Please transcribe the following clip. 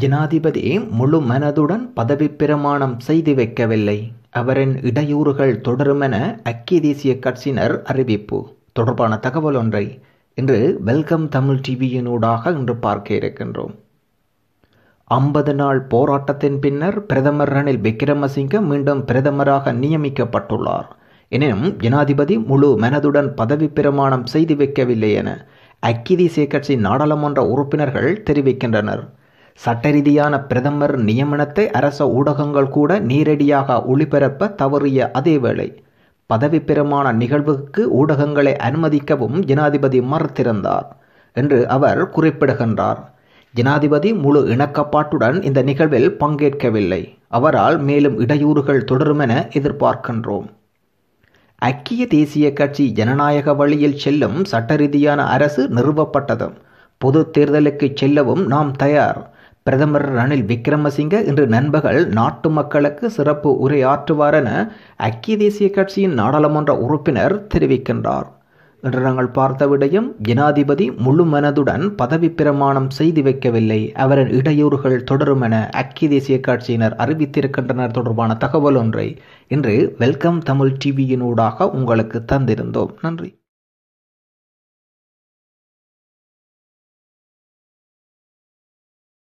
ஜனாதிபதி முழு மனதுடன் பதவி பிரமாணம் செய்து வைக்கவில்லை அவரின் இடையூறுகள் தொடருமென அக்கிய தேசிய கட்சியினர் அறிவிப்பு தொடர்பான தகவல் ஒன்றை இன்று வெல்கம் தமிழ் டிவியினூடாக இன்று பார்க்க இருக்கின்றோம் ஐம்பது நாள் போராட்டத்தின் பின்னர் பிரதமர் ரணில் விக்ரமசிங்க மீண்டும் பிரதமராக நியமிக்கப்பட்டுள்ளார் எனினும் ஜனாதிபதி முழு மனதுடன் பதவி பிரமாணம் செய்து வைக்கவில்லை என அக்கிதி சேகட்சி நாடாளுமன்ற உறுப்பினர்கள் தெரிவிக்கின்றனர் சட்டரீதியான பிரதமர் நியமனத்தை அரச ஊடகங்கள் கூட நேரடியாக ஒளிபரப்ப தவறிய அதேவேளை பதவி பெருமான நிகழ்வுக்கு ஊடகங்களை அனுமதிக்கவும் ஜனாதிபதி மறுத்திருந்தார் என்று அவர் குறிப்பிடுகின்றார் ஜனாதிபதி முழு இணக்கப்பாட்டுடன் இந்த நிகழ்வில் பங்கேற்கவில்லை அவரால் மேலும் இடையூறுகள் தொடருமென எதிர்பார்க்கின்றோம் ஐக்கிய தேசிய கட்சி ஜனநாயக வழியில் செல்லும் சட்டரீதியான அரசு நிறுவப்பட்டதும் பொது தேர்தலுக்கு செல்லவும் நாம் தயார் பிரதமர் ரணில் விக்ரமசிங்க இன்று நண்பகல் நாட்டு மக்களுக்கு சிறப்பு உரையாற்றுவார் என ஐக்கிய தேசிய கட்சியின் நாடாளுமன்ற உறுப்பினர் தெரிவிக்கின்றார் இன்று நாங்கள் பார்த்த விடயம் ஜனாதிபதி முழு மனதுடன் பதவி பிரமாணம் செய்து வைக்கவில்லை அவரின் இடையூறுகள் தொடரும் என ஐக்கிய தேசிய கட்சியினர் அறிவித்திருக்கின்றனர் தொடர்பான தகவல் ஒன்றை இன்று வெல்கம் தமிழ் டிவியினூடாக உங்களுக்கு தந்திருந்தோம் நன்றி